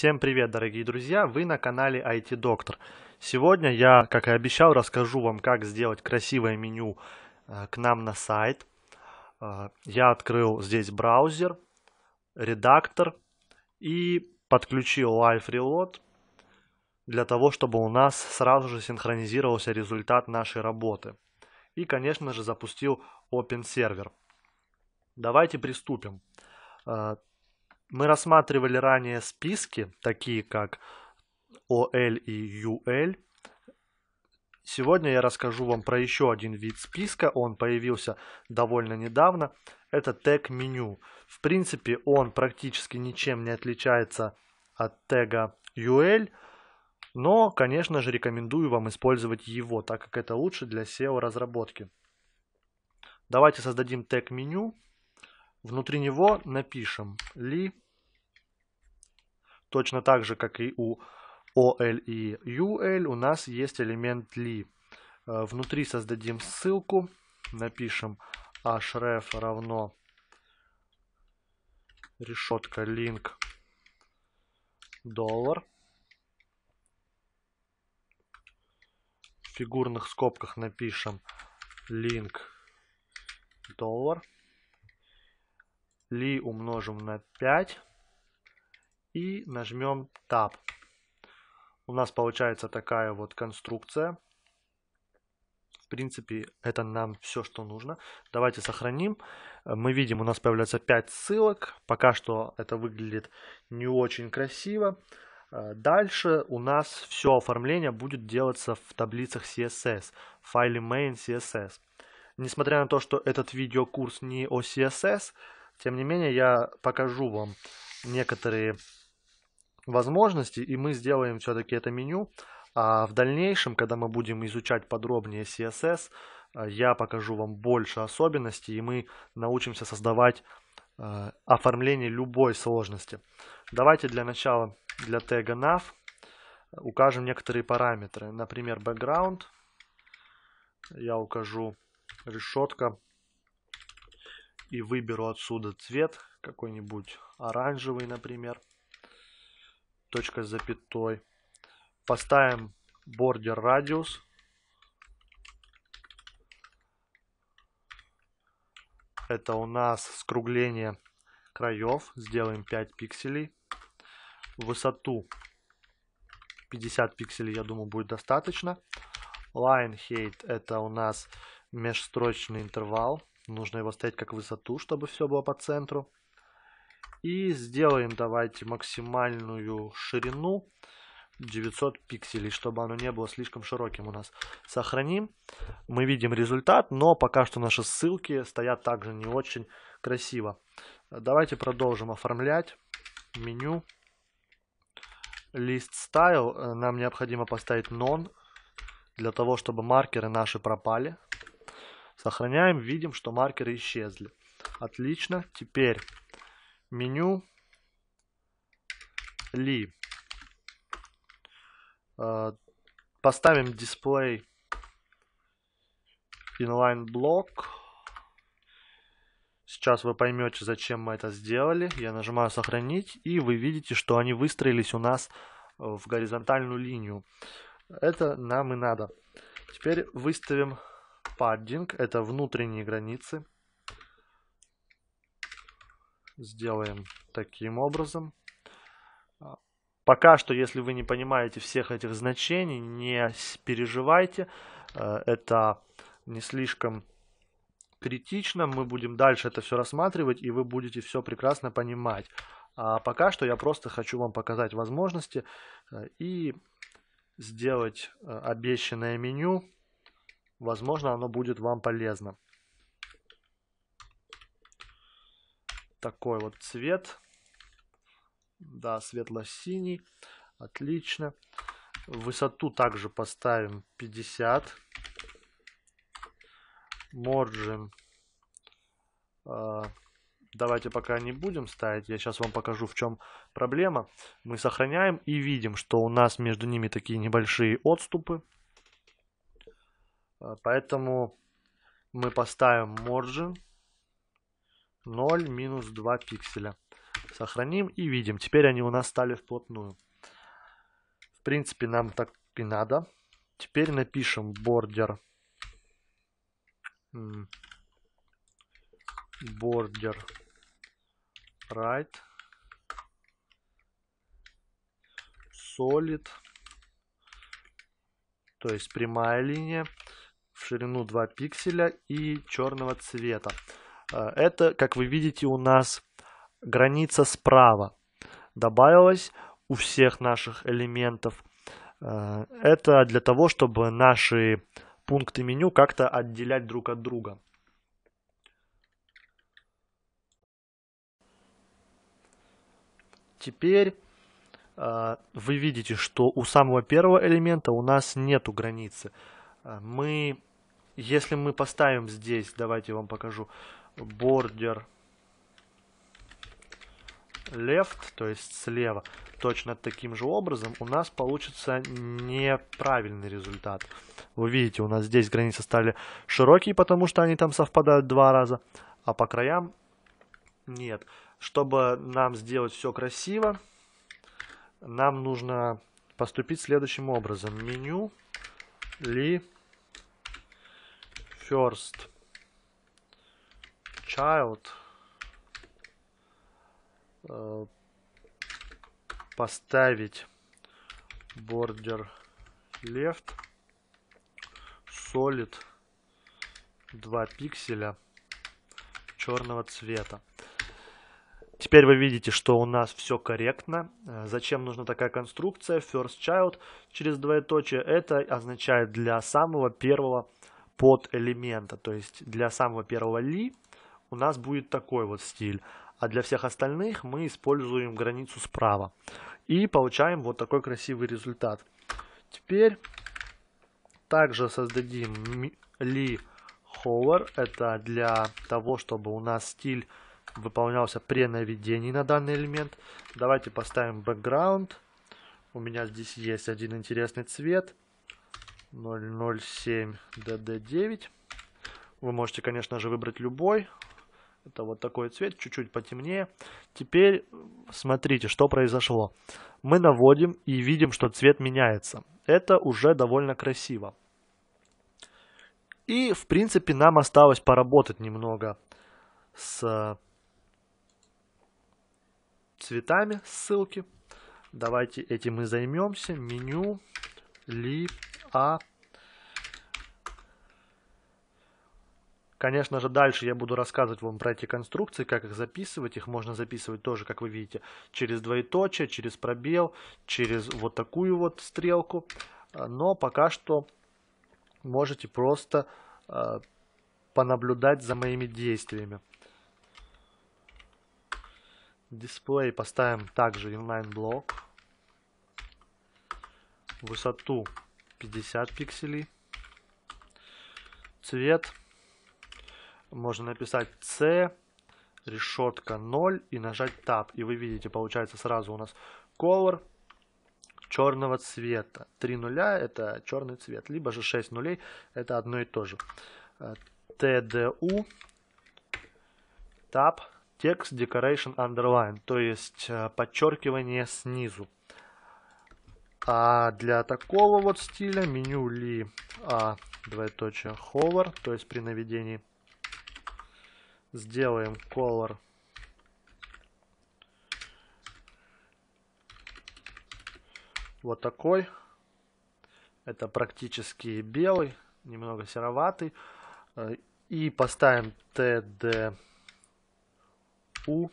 Всем привет, дорогие друзья! Вы на канале IT Доктор. Сегодня я, как и обещал, расскажу вам, как сделать красивое меню э, к нам на сайт. Э, я открыл здесь браузер, редактор и подключил Live Reload для того, чтобы у нас сразу же синхронизировался результат нашей работы. И, конечно же, запустил Open Server. Давайте приступим. Э, мы рассматривали ранее списки, такие как OL и UL. Сегодня я расскажу вам про еще один вид списка, он появился довольно недавно. Это тег меню. В принципе, он практически ничем не отличается от тега UL, но, конечно же, рекомендую вам использовать его, так как это лучше для SEO-разработки. Давайте создадим тег меню. Внутри него напишем li точно так же, как и у OL и UL, у нас есть элемент li. Э, внутри создадим ссылку, напишем href равно решетка link доллар. В фигурных скобках напишем link доллар. Ли умножим на 5 и нажмем Tab. У нас получается такая вот конструкция. В принципе, это нам все, что нужно. Давайте сохраним. Мы видим, у нас появляется 5 ссылок. Пока что это выглядит не очень красиво. Э, дальше у нас все оформление будет делаться в таблицах CSS, в файле main CSS. Несмотря на то, что этот видеокурс не о CSS, тем не менее я покажу вам некоторые возможности, и мы сделаем все-таки это меню. А в дальнейшем, когда мы будем изучать подробнее CSS, а, я покажу вам больше особенностей, и мы научимся создавать э, оформление любой сложности. Давайте для начала для тега nav укажем некоторые параметры. Например, background. Я укажу решетка и выберу отсюда цвет какой-нибудь оранжевый, например точка с запятой. Поставим border radius. Это у нас скругление краев. Сделаем 5 пикселей. Высоту 50 пикселей, я думаю, будет достаточно. Line height это у нас межстрочный интервал. Нужно его ставить как высоту, чтобы все было по центру. И сделаем давайте максимальную ширину 900 пикселей, чтобы оно не было слишком широким у нас. Сохраним. Мы видим результат, но пока что наши ссылки стоят также не очень красиво. Давайте продолжим оформлять меню. List Style нам необходимо поставить None, для того, чтобы маркеры наши пропали. Сохраняем, видим, что маркеры исчезли. Отлично. Теперь меню ли. А, поставим дисплей inline блок. Сейчас вы поймете, зачем мы это сделали. Я нажимаю сохранить, и вы видите, что они выстроились у нас в горизонтальную линию. Это нам и надо. Теперь выставим паддинг, это внутренние границы сделаем таким образом. А, пока что, если вы не понимаете всех этих значений, не переживайте. Э, это не слишком критично. Мы будем дальше это все рассматривать, и вы будете все прекрасно понимать. А пока что я просто хочу вам показать возможности э, и сделать э, обещанное меню. Возможно, оно будет вам полезно. такой вот цвет. Да, светло-синий. Отлично. Высоту также поставим 50. Margin. А, давайте пока не будем ставить. Я сейчас вам покажу, в чем проблема. Мы сохраняем и видим, что у нас между ними такие небольшие отступы. А, поэтому мы поставим margin 0, минус 2 пикселя. Сохраним и видим. Теперь они у нас стали вплотную. В принципе, нам так и надо. Теперь напишем border. Border right solid то есть прямая линия в ширину 2 пикселя и черного цвета Э, это, как вы видите, у нас граница справа добавилась у всех наших элементов. Э, это для того, чтобы наши пункты меню как-то отделять друг от друга. Теперь э, вы видите, что у самого первого элемента у нас нету границы. Мы, если мы поставим здесь, давайте я вам покажу, border left, то есть слева, точно таким же образом у нас получится неправильный результат. Вы видите, у нас здесь границы стали широкие, потому что они там совпадают два раза, а по краям нет. Чтобы нам сделать все красиво, нам нужно поступить следующим образом. Меню ли first child э, поставить border left solid 2 пикселя черного цвета. Теперь вы видите, что у нас все корректно. Э, зачем нужна такая конструкция? First child через двоеточие. Это означает для самого первого под элемента, то есть для самого первого ли у нас будет такой вот стиль. А для всех остальных мы используем границу справа. И получаем вот такой красивый результат. Теперь также создадим ли hover. Это для того, чтобы у нас стиль выполнялся при наведении на данный элемент. Давайте поставим background. У меня здесь есть один интересный цвет. 007 DD9. Вы можете, конечно же, выбрать любой. Это вот такой цвет, чуть-чуть потемнее. Теперь смотрите, что произошло. Мы наводим и видим, что цвет меняется. Это уже довольно красиво. И, в принципе, нам осталось поработать немного с цветами ссылки. Давайте этим мы займемся. Меню, лип, а, Конечно же, дальше я буду рассказывать вам про эти конструкции, как их записывать. Их можно записывать тоже, как вы видите, через двоеточие, через пробел, через вот такую вот стрелку. А, но пока что можете просто э, понаблюдать за моими действиями. Дисплей поставим также inline блок. Высоту 50 пикселей. Цвет можно написать C, решетка 0 и нажать Tab. И вы видите, получается сразу у нас color черного цвета. 3 нуля это черный цвет, либо же 6 нулей это одно и то же. TDU э, Tab Text Decoration Underline, то есть э, подчеркивание снизу. А для такого вот стиля меню ли а, двоеточие hover, то есть при наведении сделаем color вот такой. Это практически белый, немного сероватый. Э, и поставим U.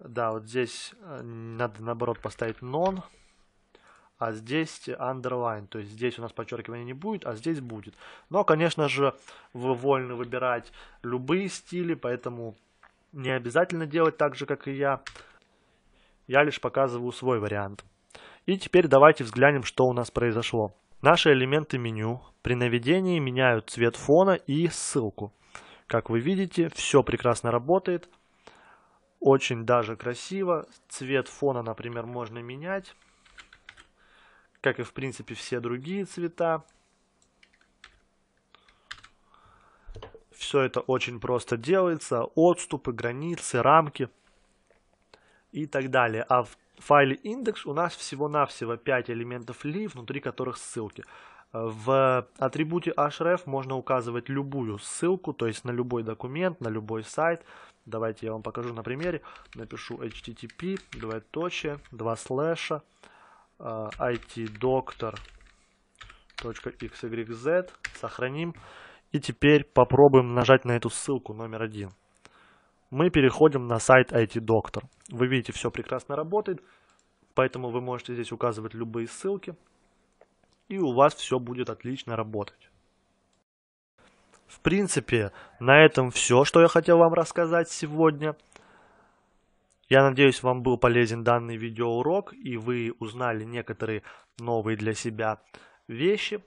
Да, вот здесь э, надо наоборот поставить non а здесь underline, то есть здесь у нас подчеркивания не будет, а здесь будет. Но, конечно же, вы вольны выбирать любые стили, поэтому не обязательно делать так же, как и я. Я лишь показываю свой вариант. И теперь давайте взглянем, что у нас произошло. Наши элементы меню при наведении меняют цвет фона и ссылку. Как вы видите, все прекрасно работает. Очень даже красиво. Цвет фона, например, можно менять как и в принципе все другие цвета. Все это очень просто делается. Отступы, границы, рамки и так далее. А в файле индекс у нас всего-навсего 5 элементов li, внутри которых ссылки. В атрибуте href можно указывать любую ссылку, то есть на любой документ, на любой сайт. Давайте я вам покажу на примере. Напишу http, двоеточие, два слэша itdoctor.xyz, э, сохраним. И теперь попробуем нажать на эту ссылку номер один. Мы переходим на сайт IT-доктор. Вы видите, все прекрасно работает, поэтому вы можете здесь указывать любые ссылки, и у вас все будет отлично работать. В принципе, на этом все, что я хотел вам рассказать сегодня. Я надеюсь, вам был полезен данный видеоурок, и вы узнали некоторые новые для себя вещи.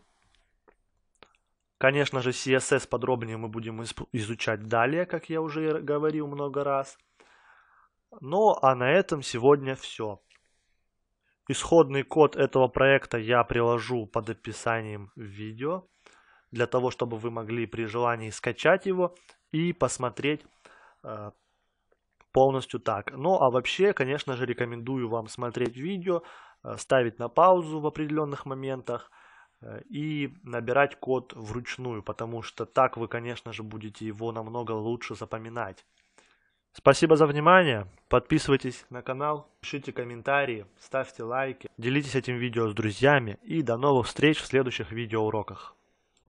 Конечно же, CSS подробнее мы будем изучать далее, как я уже говорил много раз. Ну, а на этом сегодня все. Исходный код этого проекта я приложу под описанием видео, для того, чтобы вы могли при желании скачать его и посмотреть э, полностью так. Ну а вообще, конечно же, рекомендую вам смотреть видео, э, ставить на паузу в определенных моментах э, и набирать код вручную, потому что так вы, конечно же, будете его намного лучше запоминать. Спасибо за внимание, подписывайтесь на канал, пишите комментарии, ставьте лайки, делитесь этим видео с друзьями и до новых встреч в следующих видеоуроках.